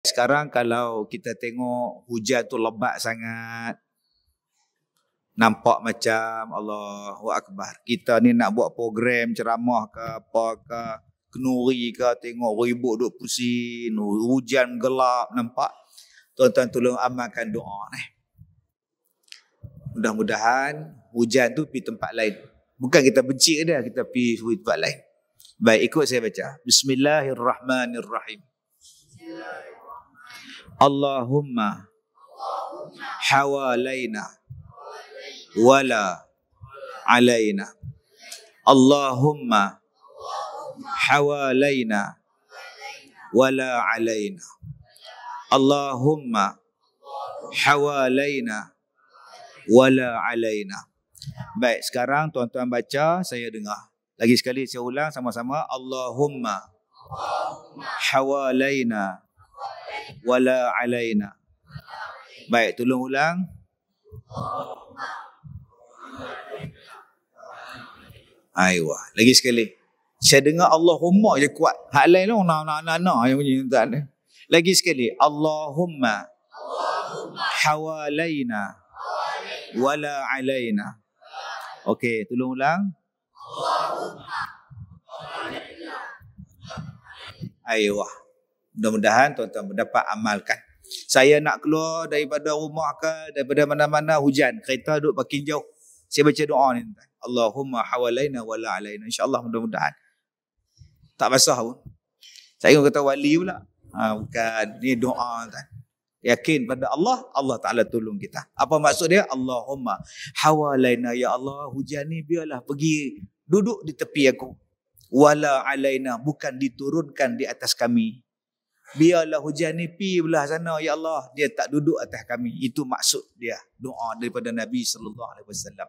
Sekarang kalau kita tengok hujan tu lebat sangat nampak macam Allahu akbar. Kita ni nak buat program ceramah ke apa ke kenuri ke tengok ribut duk pusing, hujan gelap nampak. Tuan-tuan tolong amalkan doa ni. Mudah-mudahan hujan tu pergi tempat lain. Bukan kita benci dia, kita pergi tempat lain. Baik, ikut saya baca. Bismillahirrahmanirrahim. Bismillahirrahmanirrahim. Allahumma حوالينا ولا علينا Allahumma حوالينا ولا علينا Allahumma حوالينا ولا علينا Baik, sekarang tuan-tuan baca, saya dengar. Lagi sekali saya ulang sama-sama. Allahumma, Allahumma. hawalaina wala alaina. Baik, tolong ulang. Aiwa, lagi sekali. Saya dengar Allahumma je kuat. Hak lain tu lah, nak nak nak nak yang bunyi tak ada. Lagi sekali, Allahumma. Allahumma hawalaina. Wala alaina. Okey, tolong ulang. Allahumma. Aiwa. Mudah-mudahan tuan-tuan dapat amalkan. Saya nak keluar daripada rumah ke, daripada mana-mana hujan. Kereta duduk parking jauh. Saya baca doa ni. Allahumma hawalaina wala alaina. InsyaAllah mudah-mudahan. Tak basah pun. Saya ingat kata wali pula. Ha, bukan. Ni doa. Kan. Yakin pada Allah, Allah Ta'ala tolong kita. Apa maksud dia? Allahumma hawalaina ya Allah. Hujan ni biarlah pergi duduk di tepi aku. Wala alaina. Bukan diturunkan di atas kami. Biarlah hujan ni pi belah sana ya Allah. Dia tak duduk atas kami. Itu maksud dia doa daripada Nabi sallallahu alaihi wasallam.